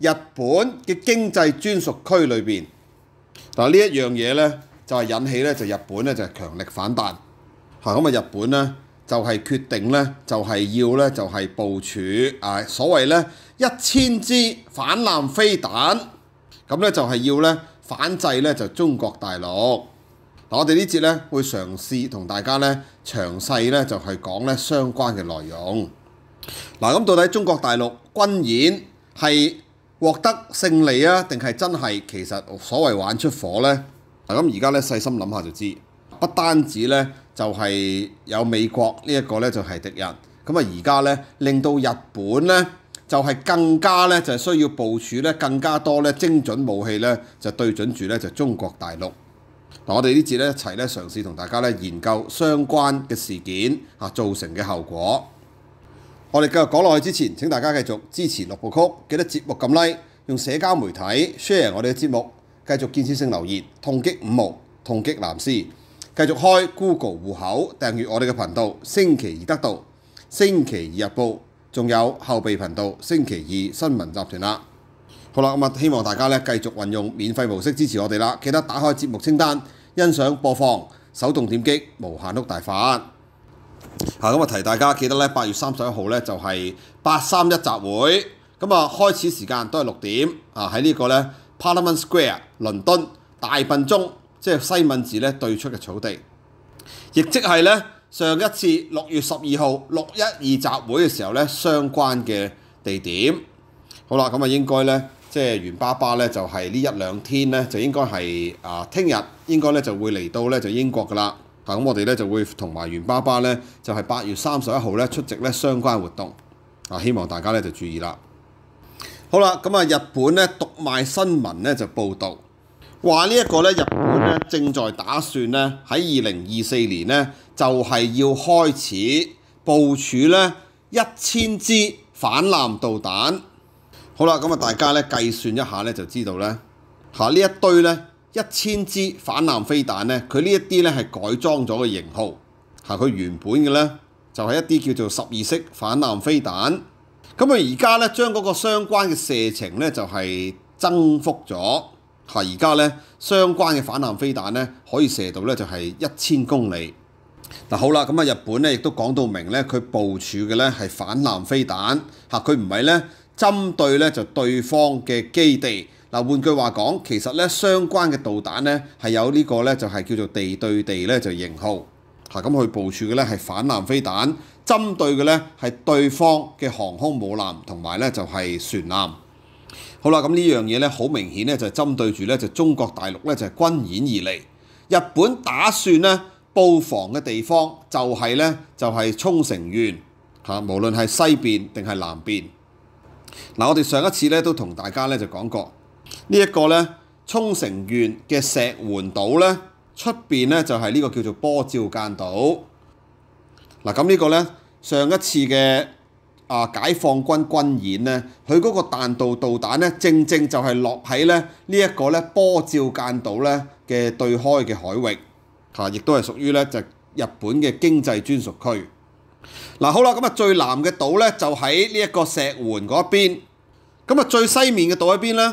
日本嘅經濟專屬區裏邊，嗱呢一樣嘢咧就係引起咧就日本咧就係強力反彈嚇咁啊！日本咧就係決定咧就係要咧就係部署啊所謂咧一千支反艦飛彈，咁咧就係要咧反制咧就中國大陸。我哋呢節咧會嘗試同大家咧詳細咧就係講咧相關嘅內容。嗱咁到底中國大陸軍演係？獲得勝利啊？定係真係其實所謂玩出火呢？咁而家咧細心諗下就知，不單止呢，就係有美國呢一個呢，就係敵人，咁啊而家呢，令到日本呢，就係更加呢，就係需要部署呢，更加多呢精準武器呢，就對準住呢，就中國大陸。嗱我哋呢節呢，一齊呢，嘗試同大家呢，研究相關嘅事件啊造成嘅後果。我哋繼續講落去之前，請大家繼續支持六部曲，記得節目撳 Like，用社交媒體 share 我哋嘅節目，繼續建設性留言，痛擊五毛，痛擊男屍，繼續開 Google 户口訂閱我哋嘅頻道，星期二得到，星期二日報，仲有後備頻道星期二新聞集團啦。好啦，咁啊，希望大家咧繼續運用免費模式支持我哋啦，記得打開節目清單，欣賞播放，手動點擊無限碌大法。啊，咁啊提大家記得咧，八月三十一號咧就係八三一集會，咁啊開始時間都係六點，啊喺呢個咧 Parliament Square，倫敦大笨鐘，即係西敏寺咧對出嘅草地，亦即係咧上一次六月十二號六一二集會嘅時候咧相關嘅地點。好啦，咁啊應該咧即係袁巴巴咧就係呢一兩天咧就應該係啊聽日應該咧就會嚟到咧就英國㗎啦。嗱，咁我哋咧就會同埋袁爸爸咧，就係八月三十一號咧出席咧相關活動，啊，希望大家咧就注意啦。好啦，咁啊，日本咧讀賣新聞咧就報導，話呢一個咧日本咧正在打算咧喺二零二四年咧就係要開始部署咧一千支反艦導彈。好啦，咁啊大家咧計算一下咧就知道咧嚇呢一堆咧。一千支反艦飛彈咧，佢呢一啲咧係改裝咗嘅型號，係佢原本嘅咧就係一啲叫做十二式反艦飛彈，咁啊而家咧將嗰個相關嘅射程咧就係增幅咗，係而家咧相關嘅反艦飛彈咧可以射到咧就係一千公里。嗱好啦，咁啊日本咧亦都講到明咧，佢部署嘅咧係反艦飛彈，嚇佢唔係咧針對咧就對方嘅基地。嗱，換句話講，其實咧相關嘅導彈咧係有呢個咧就係叫做地對地咧就型號嚇，咁佢部署嘅咧係反艦飛彈，針對嘅咧係對方嘅航空母艦同埋咧就係船艦。好啦，咁呢樣嘢咧好明顯咧就針對住咧就中國大陸咧就係軍演而嚟。日本打算咧布防嘅地方就係咧就係沖繩縣嚇，無論係西邊定係南邊。嗱，我哋上一次咧都同大家咧就講過。呢一個咧沖繩縣嘅石垣島咧出邊咧就係呢個叫做波照間島嗱咁呢個咧上一次嘅啊解放軍軍演咧佢嗰個彈道導彈咧正正就係落喺咧呢一個咧波照間島咧嘅對開嘅海域嚇，亦都係屬於咧就日本嘅經濟專屬區嗱好啦，咁啊最南嘅島咧就喺呢一個石垣嗰邊，咁啊最西面嘅島喺邊咧？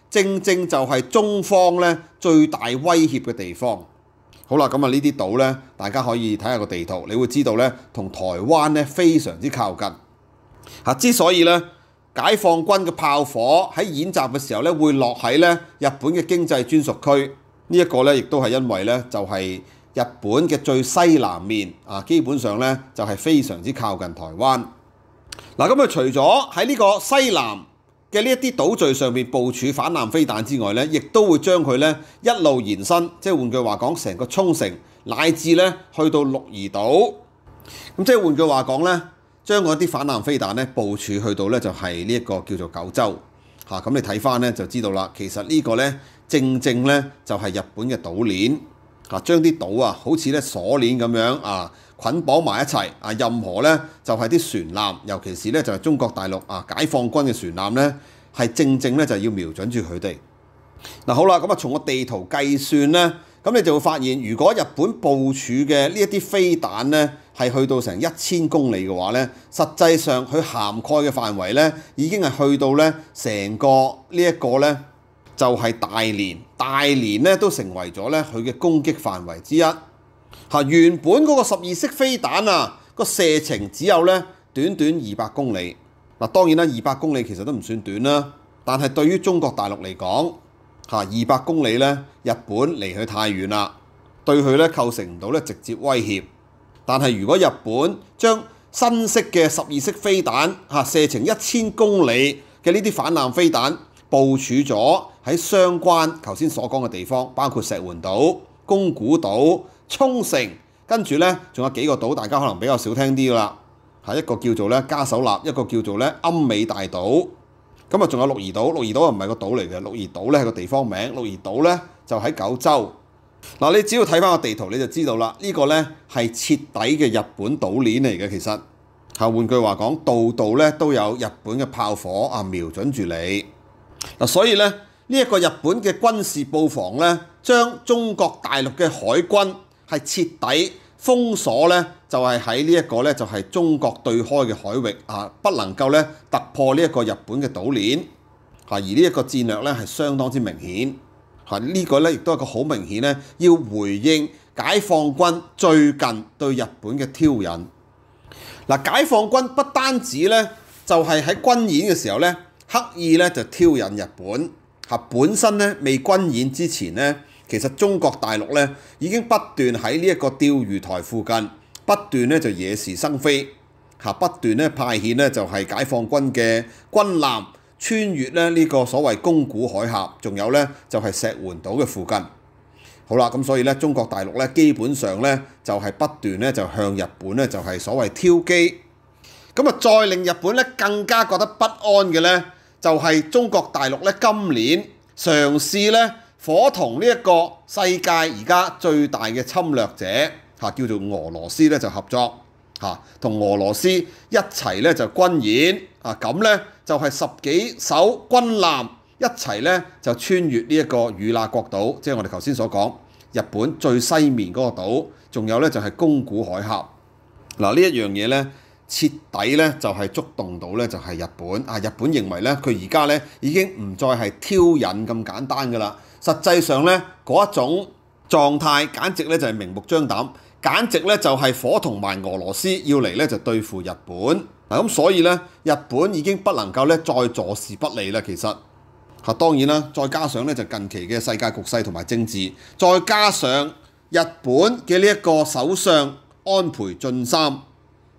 正正就係中方咧最大威脅嘅地方。好啦，咁啊呢啲島咧，大家可以睇下個地圖，你會知道咧同台灣咧非常之靠近。之所以咧解放軍嘅炮火喺演習嘅時候咧會落喺咧日本嘅經濟專屬區，呢一個咧亦都係因為咧就係日本嘅最西南面啊，基本上咧就係非常之靠近台灣。嗱，咁啊除咗喺呢個西南。嘅呢一啲島嶼上面部署反艦飛彈之外咧，亦都會將佢咧一路延伸，即係換句話講，成個沖繩乃至咧去到鹿兒島，咁即係換句話講咧，將嗰啲反艦飛彈咧部署去到咧就係呢一個叫做九州嚇，咁你睇翻咧就知道啦。其實呢個咧正正咧就係日本嘅島鏈嚇，將啲島啊好似咧鎖鏈咁樣啊。捆綁埋一齊啊！任何咧就係啲船艦，尤其是咧就係中國大陸啊解放軍嘅船艦咧，係正正咧就要瞄準住佢哋。嗱好啦，咁啊從個地圖計算咧，咁你就會發現，如果日本部署嘅呢一啲飛彈咧係去到成一千公里嘅話咧，實際上佢涵蓋嘅範圍咧已經係去到咧成個呢一個咧就係大連，大連咧都成為咗咧佢嘅攻擊範圍之一。嚇，原本嗰個十二式飛彈啊，個射程只有咧短短二百公里。嗱，當然啦，二百公里其實都唔算短啦。但係對於中國大陸嚟講，嚇二百公里咧，日本離佢太遠啦，對佢咧構成唔到咧直接威脅。但係如果日本將新式嘅十二式飛彈嚇射程一千公里嘅呢啲反艦飛彈部署咗喺相關頭先所講嘅地方，包括石垣島。宮古島、沖繩，跟住呢仲有幾個島，大家可能比較少聽啲噶啦。一個叫做咧加首立，一個叫做咧奄美大島。咁啊仲有鹿兒島，鹿兒島又唔係個島嚟嘅，鹿兒島咧係個地方名。鹿兒島咧就喺九州。嗱，你只要睇翻個地圖你就知道啦。呢個咧係徹底嘅日本島鏈嚟嘅，其實。係換句話講，度度咧都有日本嘅炮火啊，瞄準住你。嗱，所以咧。呢一個日本嘅軍事布防咧，將中國大陸嘅海軍係徹底封鎖咧，就係喺呢一個咧，就係中國對開嘅海域啊，不能夠咧突破呢一個日本嘅島鏈嚇。而呢一個戰略咧係相當之明顯嚇，呢個咧亦都係個好明顯咧，要回應解放軍最近對日本嘅挑引嗱。解放軍不單止咧，就係喺軍演嘅時候咧，刻意咧就挑引日本。嚇本身咧未軍演之前咧，其實中國大陸咧已經不斷喺呢一個釣魚台附近不斷咧就惹事生非，嚇不斷咧派遣咧就係解放軍嘅軍艦穿越咧呢個所謂宮古海峽，仲有咧就係石垣島嘅附近。好啦，咁所以咧中國大陸咧基本上咧就係不斷咧就向日本咧就係所謂挑機，咁啊再令日本咧更加覺得不安嘅咧。就係中國大陸咧，今年嘗試咧，伙同呢一個世界而家最大嘅侵略者嚇，叫做俄羅斯咧，就合作嚇，同俄羅斯一齊咧就軍演啊！咁咧就係十幾艘軍艦一齊咧就穿越呢一個與那國島，即係我哋頭先所講日本最西面嗰個島，仲有咧就係宮古海峽。嗱，呢一樣嘢咧。徹底咧就係觸動到咧就係日本啊！日本認為咧佢而家咧已經唔再係挑引咁簡單噶啦，實際上咧嗰一種狀態簡直咧就係明目張膽，簡直咧就係火同埋俄羅斯要嚟咧就對付日本嗱咁，所以咧日本已經不能夠咧再坐視不理啦。其實嚇當然啦，再加上咧就近期嘅世界局勢同埋政治，再加上日本嘅呢一個首相安培晋三。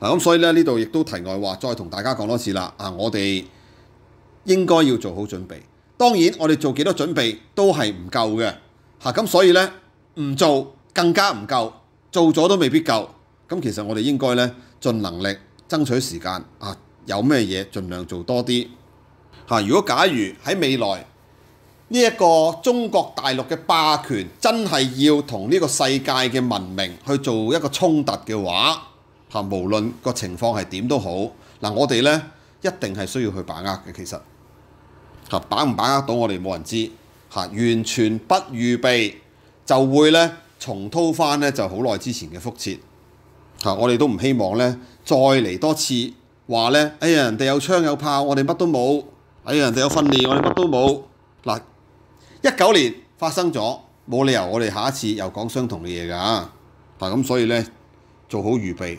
嗱，咁所以咧呢度亦都題外話，再同大家講多次啦。啊，我哋應該要做好準備。當然，我哋做幾多準備都係唔夠嘅嚇。咁所以咧，唔做更加唔夠，做咗都未必夠。咁其實我哋應該咧盡能力爭取時間啊，有咩嘢盡量做多啲嚇。如果假如喺未來呢一個中國大陸嘅霸權真係要同呢個世界嘅文明去做一個衝突嘅話，啊，無論個情況係點都好，嗱我哋咧一定係需要去把握嘅。其實，嚇，把唔把握到我哋冇人知，嚇，完全不預備就會咧重蹈翻咧就好耐之前嘅覆切，嚇，我哋都唔希望咧再嚟多次話咧，哎呀人哋有槍有炮，我哋乜都冇；哎呀人哋有訓練，我哋乜都冇。嗱，一九年發生咗，冇理由我哋下一次又講相同嘅嘢㗎。嗱咁所以咧做好預備。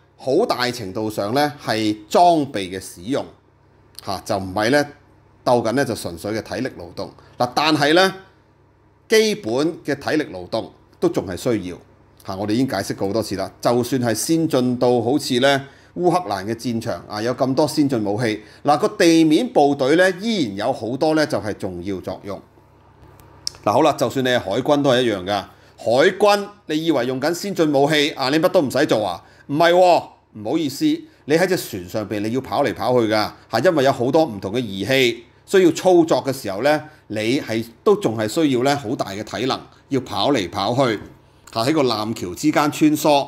好大程度上咧係裝備嘅使用，嚇就唔係咧鬥緊咧就純粹嘅體力勞動嗱，但係咧基本嘅體力勞動都仲係需要嚇，我哋已經解釋過好多次啦。就算係先進到好似咧烏克蘭嘅戰場啊，有咁多先進武器嗱，個地面部隊咧依然有好多咧就係重要作用嗱。好啦，就算你係海軍都係一樣噶，海軍你以為用緊先進武器啊你乜都唔使做啊？唔係喎。唔好意思，你喺只船上邊，你要跑嚟跑去㗎，係因為有好多唔同嘅儀器需要操作嘅時候咧，你係都仲係需要咧好大嘅體能，要跑嚟跑去，係喺個懸橋之間穿梭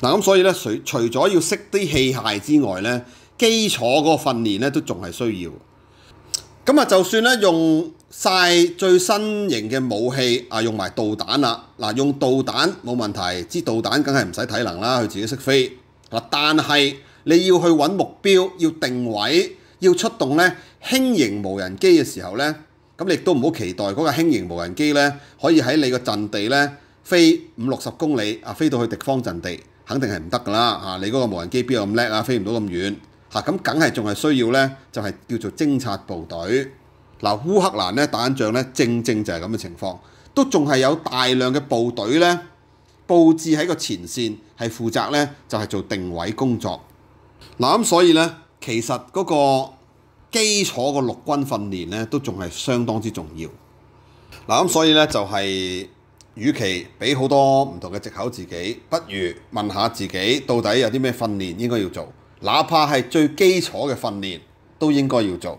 嗱。咁所以咧，除除咗要識啲器械之外咧，基礎個訓練咧都仲係需要。咁啊，就算咧用曬最新型嘅武器啊，用埋導彈啦嗱，用導彈冇問題，支導彈梗係唔使體能啦，佢自己識飛。嗱，但係你要去揾目標、要定位、要出動咧，輕型無人機嘅時候咧，咁你亦都唔好期待嗰個輕型無人機咧，可以喺你個陣地咧飛五六十公里啊，飛到去敵方陣地，肯定係唔得㗎啦嚇！你嗰個無人機邊有咁叻啊，飛唔到咁遠嚇，咁梗係仲係需要咧，就係叫做偵察部隊。嗱，烏克蘭咧打緊仗咧，正正就係咁嘅情況，都仲係有大量嘅部隊咧。佈置喺個前線係負責咧，就係做定位工作。嗱咁所以咧，其實嗰個基礎個陸軍訓練咧，都仲係相當之重要。嗱咁所以咧，就係與其俾好多唔同嘅藉口自己，不如問下自己到底有啲咩訓練應該要做，哪怕係最基礎嘅訓練都應該要做。